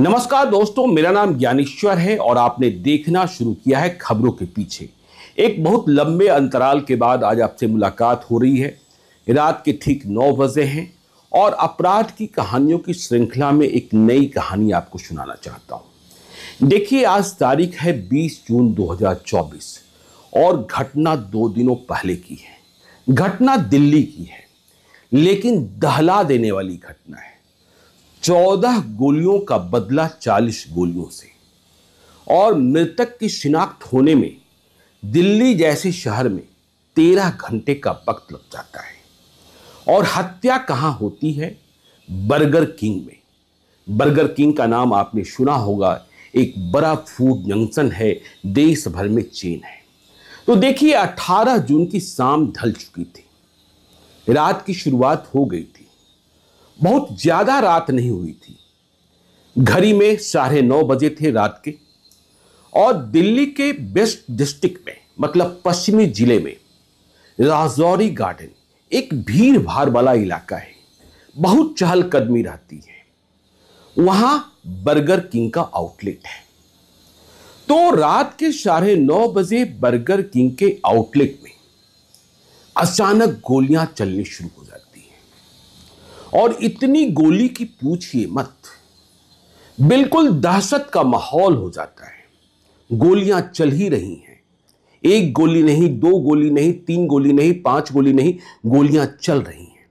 नमस्कार दोस्तों मेरा नाम ज्ञानेश्वर है और आपने देखना शुरू किया है खबरों के पीछे एक बहुत लंबे अंतराल के बाद आज आपसे मुलाकात हो रही है रात के ठीक नौ बजे हैं और अपराध की कहानियों की श्रृंखला में एक नई कहानी आपको सुनाना चाहता हूं देखिए आज तारीख है 20 जून 2024 और घटना दो दिनों पहले की है घटना दिल्ली की है लेकिन दहला देने वाली घटना है चौदह गोलियों का बदला चालीस गोलियों से और मृतक की शिनाख्त होने में दिल्ली जैसे शहर में तेरह घंटे का वक्त लग जाता है और हत्या कहाँ होती है बर्गर किंग में बर्गर किंग का नाम आपने सुना होगा एक बड़ा फूड जंक्शन है देश भर में चेन है तो देखिए 18 जून की शाम ढल चुकी थी रात की शुरुआत हो गई थी बहुत ज़्यादा रात नहीं हुई थी घड़ी में साढ़े नौ बजे थे रात के और दिल्ली के बेस्ट डिस्ट्रिक्ट में मतलब पश्चिमी जिले में राजौरी गार्डन एक भीड़ भाड़ वाला इलाका है बहुत चहलकदमी रहती है वहां बर्गर किंग का आउटलेट है तो रात के साढ़े नौ बजे बर्गर किंग के आउटलेट में अचानक गोलियां चलनी शुरू हो जाती और इतनी गोली की पूछिए मत बिल्कुल दहशत का माहौल हो जाता है गोलियां चल ही रही हैं एक गोली नहीं दो गोली नहीं तीन गोली नहीं पांच गोली नहीं गोलियां चल रही हैं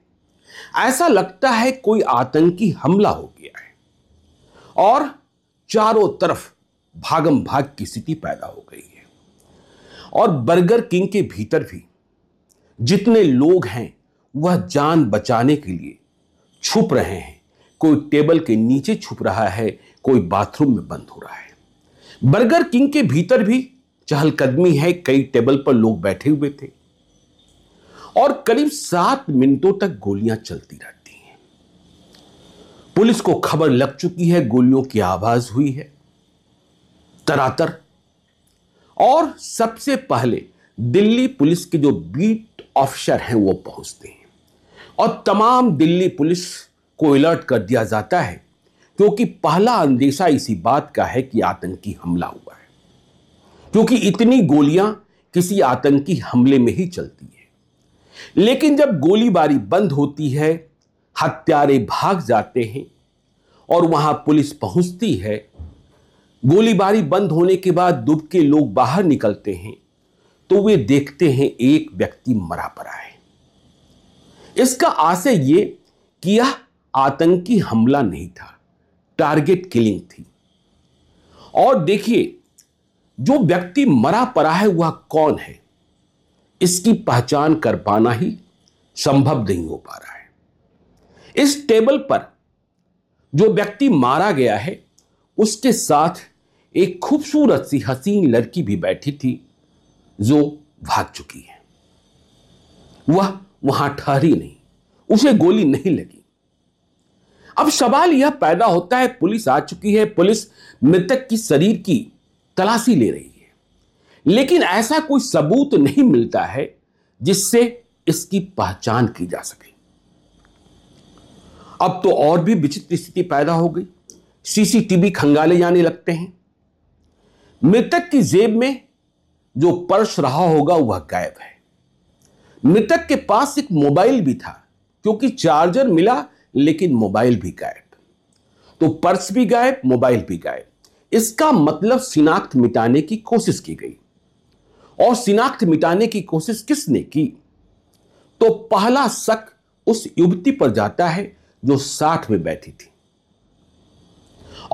ऐसा लगता है कोई आतंकी हमला हो गया है और चारों तरफ भागम भाग की स्थिति पैदा हो गई है और बर्गर किंग के भीतर भी जितने लोग हैं वह जान बचाने के लिए छुप रहे हैं कोई टेबल के नीचे छुप रहा है कोई बाथरूम में बंद हो रहा है बर्गर किंग के भीतर भी चहलकदमी है कई टेबल पर लोग बैठे हुए थे और करीब सात मिनटों तक गोलियां चलती रहती हैं पुलिस को खबर लग चुकी है गोलियों की आवाज हुई है तरातर और सबसे पहले दिल्ली पुलिस के जो बीट ऑफिसर हैं वो पहुंचते हैं और तमाम दिल्ली पुलिस को अलर्ट कर दिया जाता है क्योंकि पहला अंदेशा इसी बात का है कि आतंकी हमला हुआ है क्योंकि इतनी गोलियां किसी आतंकी हमले में ही चलती है लेकिन जब गोलीबारी बंद होती है हत्यारे भाग जाते हैं और वहां पुलिस पहुंचती है गोलीबारी बंद होने के बाद दुब के लोग बाहर निकलते हैं तो वे देखते हैं एक व्यक्ति मरा पड़ा है इसका आशय ये कि यह आतंकी हमला नहीं था टारगेट किलिंग थी और देखिए जो व्यक्ति मरा पड़ा है वह कौन है इसकी पहचान कर पाना ही संभव नहीं हो पा रहा है इस टेबल पर जो व्यक्ति मारा गया है उसके साथ एक खूबसूरत सी हसीन लड़की भी बैठी थी जो भाग चुकी है वह वहां ठहरी नहीं उसे गोली नहीं लगी अब सवाल यह पैदा होता है पुलिस आ चुकी है पुलिस मृतक की शरीर की तलाशी ले रही है लेकिन ऐसा कोई सबूत नहीं मिलता है जिससे इसकी पहचान की जा सके अब तो और भी विचित्र स्थिति पैदा हो गई सीसीटीवी खंगाले जाने लगते हैं मृतक की जेब में जो पर्स रहा होगा वह गायब है मृतक के पास एक मोबाइल भी था क्योंकि चार्जर मिला लेकिन मोबाइल भी गायब तो पर्स भी गायब मोबाइल भी गायब इसका मतलब शिनाख्त मिटाने की कोशिश की गई और शिनाख्त मिटाने की कोशिश किसने की तो पहला शक उस युवती पर जाता है जो साठ में बैठी थी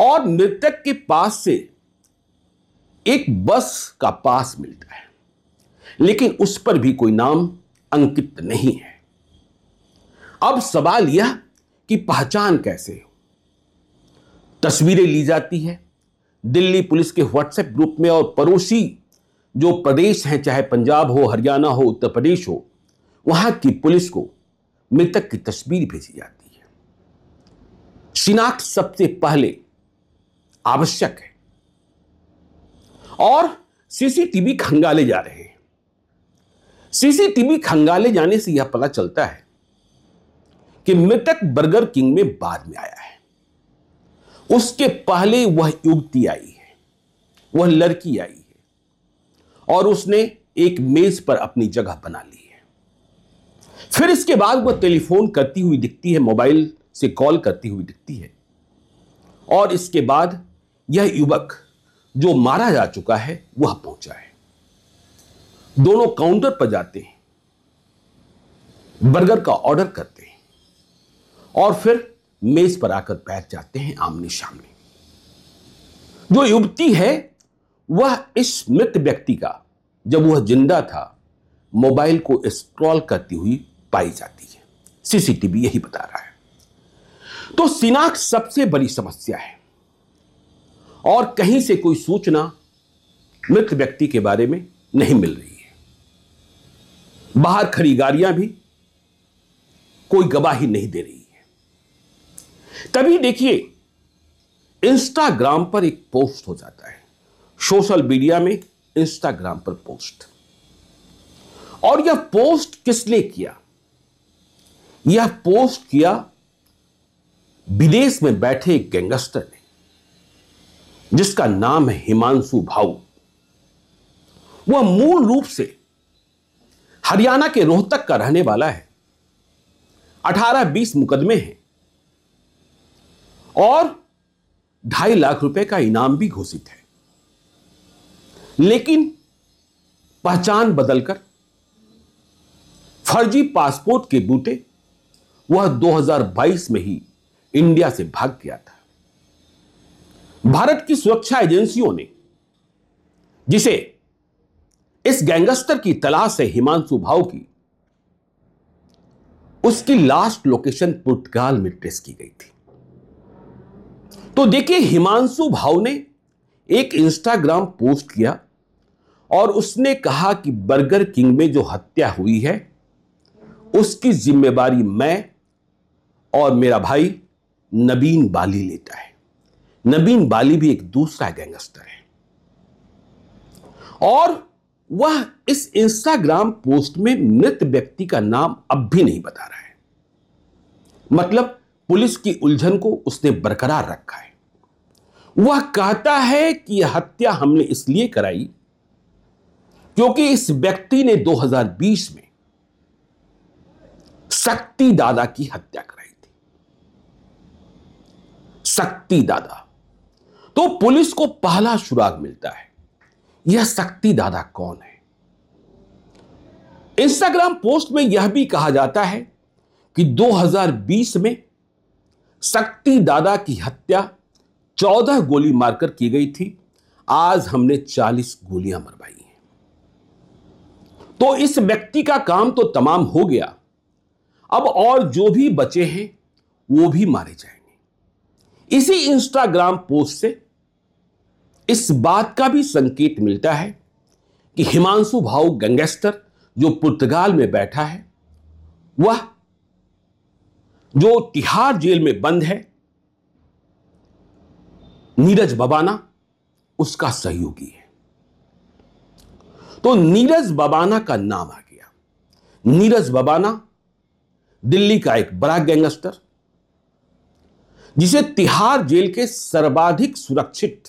और मृतक के पास से एक बस का पास मिलता है लेकिन उस पर भी कोई नाम अंकित नहीं है अब सवाल यह कि पहचान कैसे हो तस्वीरें ली जाती है दिल्ली पुलिस के व्हाट्सएप ग्रुप में और पड़ोसी जो प्रदेश हैं चाहे पंजाब हो हरियाणा हो उत्तर प्रदेश हो वहां की पुलिस को मृतक की तस्वीर भेजी जाती है शिनाख्त सबसे पहले आवश्यक है और सीसीटीवी खंगाले जा रहे हैं सीसीटीवी खंगाले जाने से यह पता चलता है कि मृतक बर्गर किंग में बाद में आया है उसके पहले वह युवती आई है वह लड़की आई है और उसने एक मेज पर अपनी जगह बना ली है फिर इसके बाद वह टेलीफोन करती हुई दिखती है मोबाइल से कॉल करती हुई दिखती है और इसके बाद यह युवक जो मारा जा चुका है वह पहुंचा है दोनों काउंटर पर जाते हैं बर्गर का ऑर्डर करते हैं और फिर मेज पर आकर बैठ जाते हैं आमने सामने जो युवती है वह इस मृत व्यक्ति का जब वह जिंदा था मोबाइल को स्क्रॉल करती हुई पाई जाती है सीसीटीवी यही बता रहा है तो सिनाक सबसे बड़ी समस्या है और कहीं से कोई सूचना मृत व्यक्ति के बारे में नहीं मिल रही बाहर खड़ी गाड़ियां भी कोई गवाही नहीं दे रही है तभी देखिए इंस्टाग्राम पर एक पोस्ट हो जाता है सोशल मीडिया में इंस्टाग्राम पर पोस्ट और यह पोस्ट किसने किया यह पोस्ट किया विदेश में बैठे एक गैंगस्टर ने जिसका नाम है हिमांशु भाऊ वह मूल रूप से हरियाणा के रोहतक का रहने वाला है 18-20 मुकदमे हैं और ढाई लाख रुपए का इनाम भी घोषित है लेकिन पहचान बदलकर फर्जी पासपोर्ट के बूटे वह 2022 में ही इंडिया से भाग गया था भारत की सुरक्षा एजेंसियों ने जिसे इस गैंगस्टर की तलाश है हिमांशु भाव की उसकी लास्ट लोकेशन पुर्तगाल में ट्रेस की गई थी तो देखिए हिमांशु भाव ने एक इंस्टाग्राम पोस्ट किया और उसने कहा कि बर्गर किंग में जो हत्या हुई है उसकी जिम्मेवारी मैं और मेरा भाई नबीन बाली लेता है नबीन बाली भी एक दूसरा गैंगस्टर है और वह इस इंस्टाग्राम पोस्ट में मृत व्यक्ति का नाम अब भी नहीं बता रहा है मतलब पुलिस की उलझन को उसने बरकरार रखा है वह कहता है कि यह हत्या हमने इसलिए कराई क्योंकि इस व्यक्ति ने 2020 में शक्ति दादा की हत्या कराई थी शक्ति दादा तो पुलिस को पहला सुराग मिलता है यह शक्ति दादा कौन है इंस्टाग्राम पोस्ट में यह भी कहा जाता है कि 2020 में शक्ति दादा की हत्या 14 गोली मारकर की गई थी आज हमने 40 गोलियां मरवाई हैं तो इस व्यक्ति का काम तो तमाम हो गया अब और जो भी बचे हैं वो भी मारे जाएंगे इसी इंस्टाग्राम पोस्ट से इस बात का भी संकेत मिलता है कि हिमांशु भाव गंगेस्टर जो पुर्तगाल में बैठा है वह जो तिहाड़ जेल में बंद है नीरज बबाना उसका सहयोगी है तो नीरज बबाना का नाम आ गया नीरज बबाना दिल्ली का एक बड़ा गैंगस्टर जिसे तिहाड़ जेल के सर्वाधिक सुरक्षित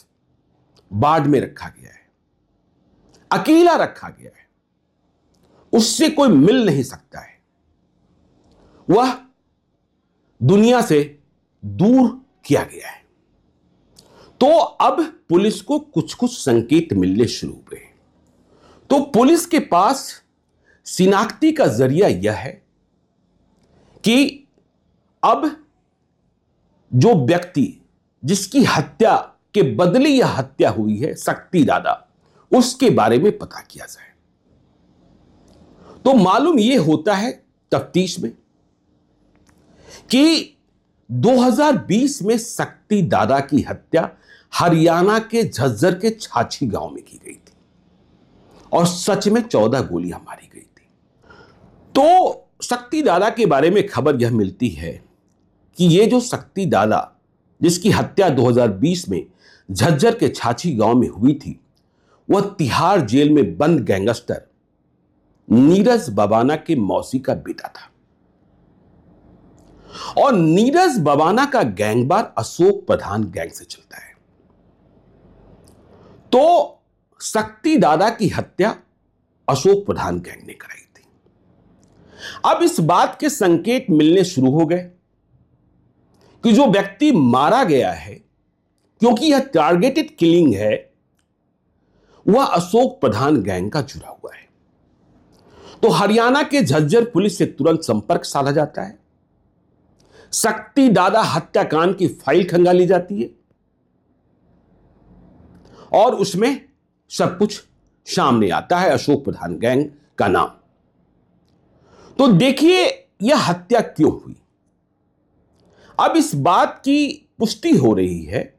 बाढ़ में रखा गया है अकेला रखा गया है उससे कोई मिल नहीं सकता है वह दुनिया से दूर किया गया है तो अब पुलिस को कुछ कुछ संकेत मिलने शुरू हुए तो पुलिस के पास शिनाख्ती का जरिया यह है कि अब जो व्यक्ति जिसकी हत्या के बदले यह हत्या हुई है शक्ति दादा उसके बारे में पता किया जाए तो मालूम यह होता है तफ्तीश में कि 2020 में शक्ति दादा की हत्या हरियाणा के झज्जर के छाछी गांव में की गई थी और सच में चौदह गोलियां मारी गई थी तो शक्ति दादा के बारे में खबर यह मिलती है कि यह जो शक्ति दादा जिसकी हत्या 2020 में झज्जर के छाछी गांव में हुई थी वह तिहाड़ जेल में बंद गैंगस्टर नीरज बबाना के मौसी का बेटा था और नीरज बबाना का गैंगबार अशोक प्रधान गैंग से चलता है तो शक्ति दादा की हत्या अशोक प्रधान गैंग ने कराई थी अब इस बात के संकेत मिलने शुरू हो गए कि जो व्यक्ति मारा गया है क्योंकि यह टारगेटेड किलिंग है वह अशोक प्रधान गैंग का जुड़ा हुआ है तो हरियाणा के झज्जर पुलिस से तुरंत संपर्क साधा जाता है शक्ति दादा हत्याकांड की फाइल खंगा ली जाती है और उसमें सब कुछ सामने आता है अशोक प्रधान गैंग का नाम तो देखिए यह हत्या क्यों हुई अब इस बात की पुष्टि हो रही है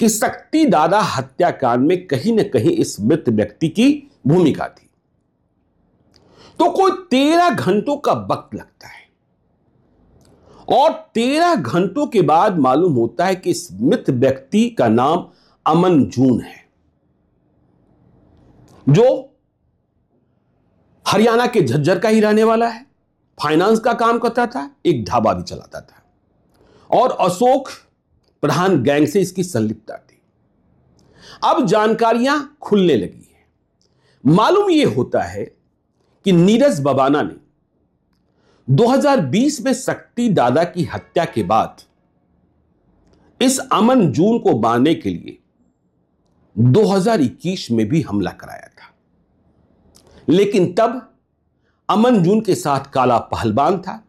कि शक्ति दादा हत्याकांड में कहीं ना कहीं इस मृत व्यक्ति की भूमिका थी तो कोई तेरह घंटों का वक्त लगता है और तेरह घंटों के बाद मालूम होता है कि इस मृत व्यक्ति का नाम अमन जून है जो हरियाणा के झज्जर का ही रहने वाला है फाइनेंस का काम करता था एक ढाबा भी चलाता था और अशोक प्रधान गैंग से इसकी संलिप्तता थी अब जानकारियां खुलने लगी है मालूम यह होता है कि नीरज बबाना ने 2020 में शक्ति दादा की हत्या के बाद इस अमन जून को मारने के लिए 2021 में भी हमला कराया था लेकिन तब अमन जून के साथ काला पहलवान था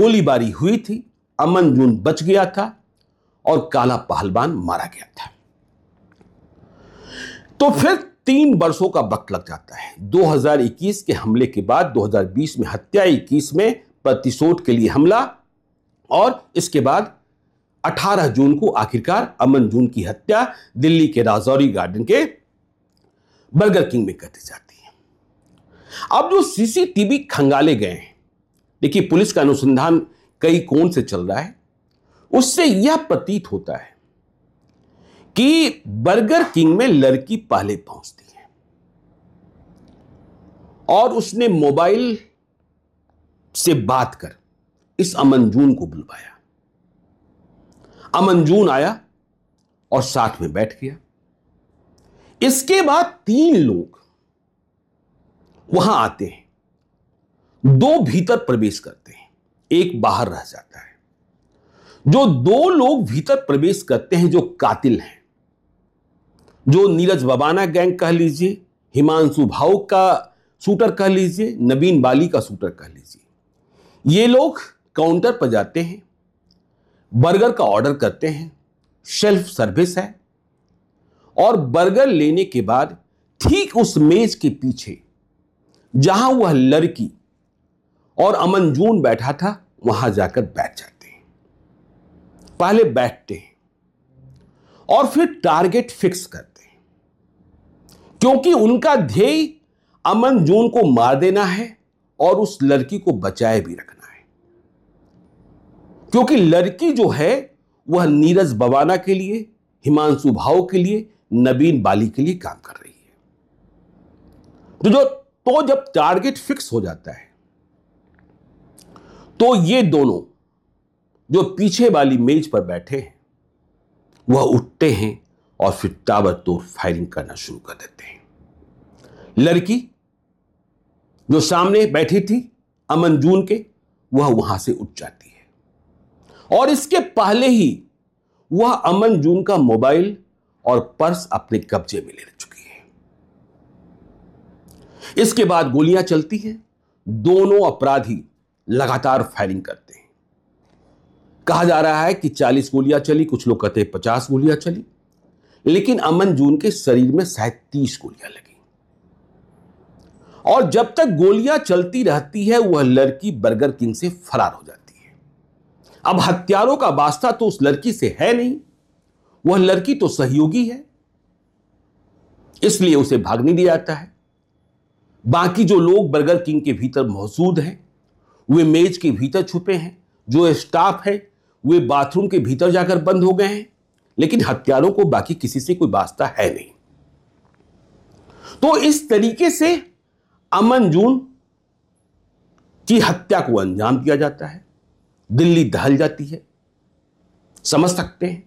गोलीबारी हुई थी अमन जून बच गया था और काला पहलवान मारा गया था तो फिर तीन वर्षों का वक्त लग जाता है 2021 के हमले के बाद 2020 में हत्या 21 में प्रतिशोध के लिए हमला और इसके बाद 18 जून को आखिरकार अमन जून की हत्या दिल्ली के राजौरी गार्डन के बर्गर किंग में कर दी जाती है अब जो सीसीटीवी खंगाले गए हैं देखिए पुलिस का अनुसंधान कई कोण से चल रहा है उससे यह प्रतीत होता है कि बर्गर किंग में लड़की पहले पहुंचती है और उसने मोबाइल से बात कर इस अमनजून को बुलवाया अमनजून आया और साथ में बैठ गया इसके बाद तीन लोग वहां आते हैं दो भीतर प्रवेश करते हैं एक बाहर रह जाता है जो दो लोग भीतर प्रवेश करते हैं जो कातिल हैं जो नीरज बबाना गैंग कह लीजिए हिमांशु भाव का शूटर कह लीजिए नबीन बाली का शूटर कह लीजिए ये लोग काउंटर पर जाते हैं बर्गर का ऑर्डर करते हैं शेल्फ सर्विस है और बर्गर लेने के बाद ठीक उस मेज के पीछे जहां वह लड़की और अमन जून बैठा था वहां जाकर बैठ जाता पहले बैठते हैं और फिर टारगेट फिक्स करते हैं क्योंकि उनका ध्येय अमन जून को मार देना है और उस लड़की को बचाए भी रखना है क्योंकि लड़की जो है वह नीरज बवाना के लिए हिमांशु भाव के लिए नबीन बाली के लिए काम कर रही है तो जो तो जब टारगेट फिक्स हो जाता है तो ये दोनों जो पीछे वाली मेज पर बैठे हैं वह उठते हैं और फिर ताबड़तोड़ फायरिंग करना शुरू कर देते हैं लड़की जो सामने बैठी थी अमन जून के वह वहां से उठ जाती है और इसके पहले ही वह अमन जून का मोबाइल और पर्स अपने कब्जे में ले चुकी है इसके बाद गोलियां चलती हैं दोनों अपराधी लगातार फायरिंग करते हैं कहा जा रहा है कि 40 गोलियां चली कुछ लोग कहते हैं 50 गोलियां चली लेकिन अमन जून के शरीर में शायद 30 गोलियां लगी और जब तक गोलियां चलती रहती है वह लड़की बर्गर किंग से फरार हो जाती है अब हत्यारों का वास्ता तो उस लड़की से है नहीं वह लड़की तो सहयोगी है इसलिए उसे भाग नहीं दिया जाता है बाकी जो लोग बर्गर किंग के भीतर मौजूद हैं वे मेज के भीतर छुपे हैं जो स्टाफ है वे बाथरूम के भीतर जाकर बंद हो गए हैं लेकिन हत्यारों को बाकी किसी से कोई वास्ता है नहीं तो इस तरीके से अमन जून की हत्या को अंजाम दिया जाता है दिल्ली दहल जाती है समझ सकते हैं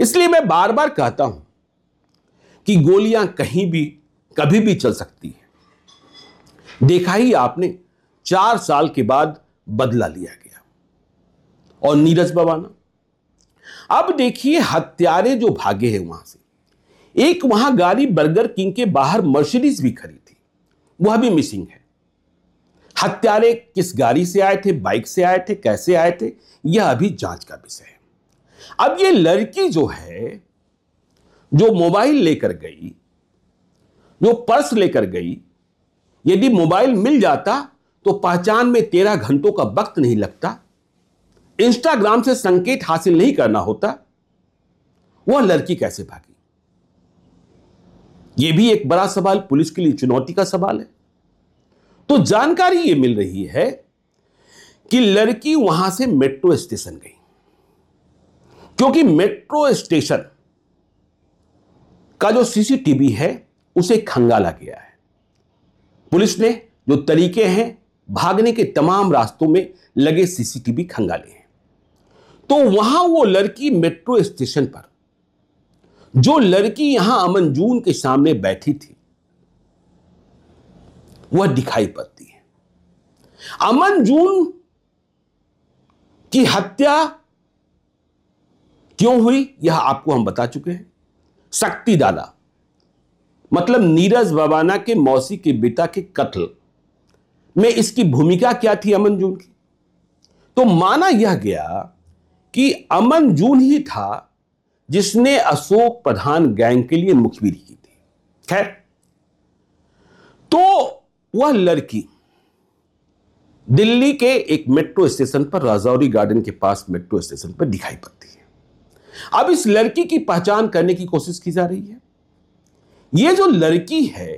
इसलिए मैं बार बार कहता हूं कि गोलियां कहीं भी कभी भी चल सकती है देखा ही आपने चार साल के बाद बदला लिया गया और नीरज बवाना अब देखिए हत्यारे जो भागे हैं वहां से एक वहां गाड़ी बर्गर किंग के बाहर मर्सिडीज भी खड़ी थी वह भी मिसिंग है हत्यारे किस गाड़ी से आए थे बाइक से आए थे कैसे आए थे यह अभी जांच का विषय है अब यह लड़की जो है जो मोबाइल लेकर गई जो पर्स लेकर गई यदि मोबाइल मिल जाता तो पहचान में तेरह घंटों का वक्त नहीं लगता इंस्टाग्राम से संकेत हासिल नहीं करना होता वह लड़की कैसे भागी यह भी एक बड़ा सवाल पुलिस के लिए चुनौती का सवाल है तो जानकारी यह मिल रही है कि लड़की वहां से मेट्रो स्टेशन गई क्योंकि मेट्रो स्टेशन का जो सीसीटीवी है उसे खंगाला गया है पुलिस ने जो तरीके हैं भागने के तमाम रास्तों में लगे सीसीटीवी खंगाले हैं तो वहां वो लड़की मेट्रो स्टेशन पर जो लड़की यहां अमन जून के सामने बैठी थी वह दिखाई पड़ती है अमन जून की हत्या क्यों हुई यह आपको हम बता चुके हैं शक्ति डाला मतलब नीरज बवाना के मौसी के बेटा के कत्ल में इसकी भूमिका क्या थी अमन जून की तो माना यह गया कि अमन जून ही था जिसने अशोक प्रधान गैंग के लिए मुखबिरी की थी खैर तो वह लड़की दिल्ली के एक मेट्रो स्टेशन पर राजौरी गार्डन के पास मेट्रो स्टेशन पर दिखाई पड़ती है अब इस लड़की की पहचान करने की कोशिश की जा रही है यह जो लड़की है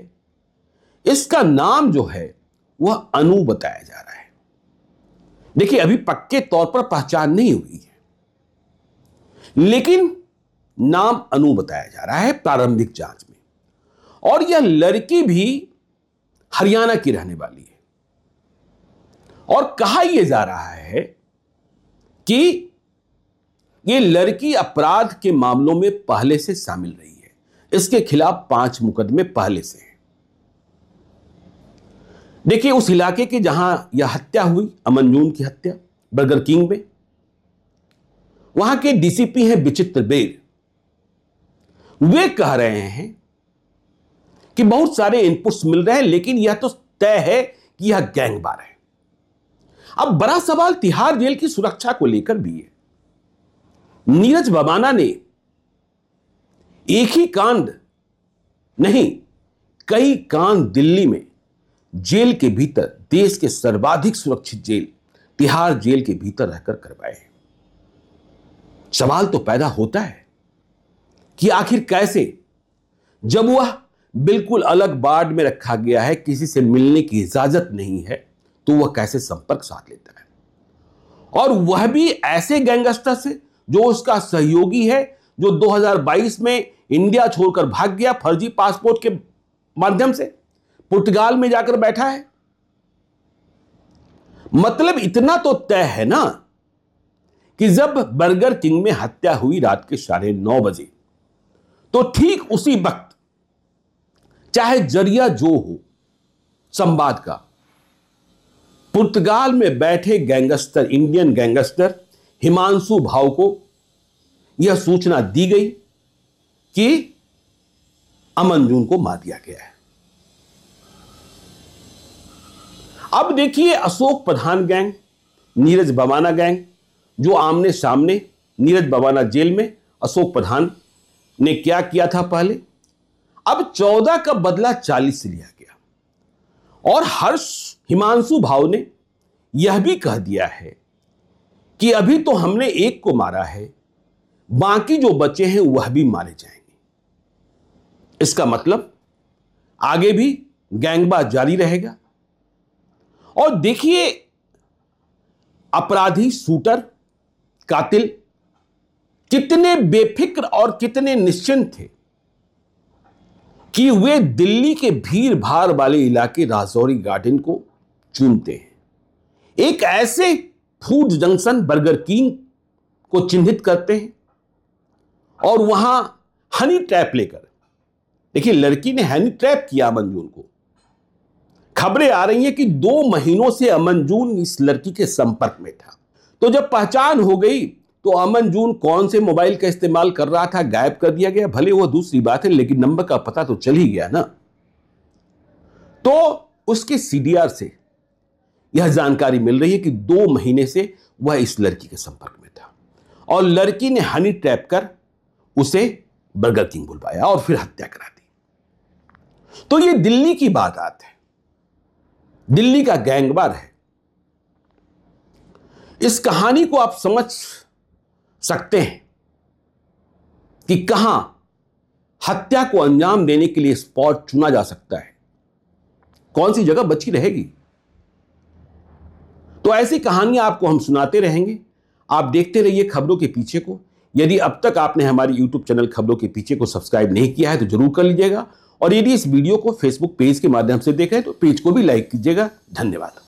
इसका नाम जो है वह अनु बताया जा रहा है देखिए अभी पक्के तौर पर पहचान नहीं हुई है लेकिन नाम अनु बताया जा रहा है प्रारंभिक जांच में और यह लड़की भी हरियाणा की रहने वाली है और कहा यह जा रहा है कि यह लड़की अपराध के मामलों में पहले से शामिल रही है इसके खिलाफ पांच मुकदमे पहले से हैं देखिए उस इलाके के जहां यह हत्या हुई अमनजून की हत्या बर्गर किंग में वहां के डीसीपी हैं विचित्र बेर वे कह रहे हैं कि बहुत सारे इनपुट्स मिल रहे हैं लेकिन यह तो तय है कि यह गैंग बार है अब बड़ा सवाल तिहाड़ जेल की सुरक्षा को लेकर भी है नीरज बबाना ने एक ही कांड नहीं कई कांड दिल्ली में जेल के भीतर देश के सर्वाधिक सुरक्षित जेल तिहाड़ जेल के भीतर रहकर करवाए हैं सवाल तो पैदा होता है कि आखिर कैसे जब वह बिल्कुल अलग बाड़ में रखा गया है किसी से मिलने की इजाजत नहीं है तो वह कैसे संपर्क साध लेता है और वह भी ऐसे गैंगस्टर से जो उसका सहयोगी है जो 2022 में इंडिया छोड़कर भाग गया फर्जी पासपोर्ट के माध्यम से पुर्तगाल में जाकर बैठा है मतलब इतना तो तय है ना कि जब बर्गर किंग में हत्या हुई रात के साढ़े नौ बजे तो ठीक उसी वक्त चाहे जरिया जो हो संवाद का पुर्तगाल में बैठे गैंगस्टर इंडियन गैंगस्टर हिमांशु भाव को यह सूचना दी गई कि अमन जून को मार दिया गया है अब देखिए अशोक प्रधान गैंग नीरज बमाना गैंग जो आमने सामने नीरज बवाना जेल में अशोक प्रधान ने क्या किया था पहले अब चौदह का बदला चालीस से लिया गया और हर्ष हिमांशु भाव ने यह भी कह दिया है कि अभी तो हमने एक को मारा है बाकी जो बचे हैं वह भी मारे जाएंगे इसका मतलब आगे भी गैंगबाज जारी रहेगा और देखिए अपराधी शूटर कातिल कितने बेफिक्र और कितने निश्चिंत थे कि वे दिल्ली के भीड़ भाड़ वाले इलाके राजौरी गार्डन को चुनते हैं एक ऐसे फूड जंक्शन बर्गर किंग को चिन्हित करते हैं और वहां हनी ट्रैप लेकर देखिए लड़की ने हनी ट्रैप किया अमन को खबरें आ रही हैं कि दो महीनों से अमन इस लड़की के संपर्क में था तो जब पहचान हो गई तो अमन जून कौन से मोबाइल का इस्तेमाल कर रहा था गायब कर दिया गया भले वो दूसरी बात है लेकिन नंबर का पता तो चल ही गया ना तो उसके सीडीआर से यह जानकारी मिल रही है कि दो महीने से वह इस लड़की के संपर्क में था और लड़की ने हनी ट्रैप कर उसे बर्गर किंग बुलवाया और फिर हत्या करा दी तो यह दिल्ली की बात आत है दिल्ली का गैंगवार है इस कहानी को आप समझ सकते हैं कि कहां हत्या को अंजाम देने के लिए स्पॉट चुना जा सकता है कौन सी जगह बची रहेगी तो ऐसी कहानियां आपको हम सुनाते रहेंगे आप देखते रहिए खबरों के पीछे को यदि अब तक आपने हमारे YouTube चैनल खबरों के पीछे को सब्सक्राइब नहीं किया है तो जरूर कर लीजिएगा और यदि इस वीडियो को फेसबुक पेज के माध्यम से देखें तो पेज को भी लाइक कीजिएगा धन्यवाद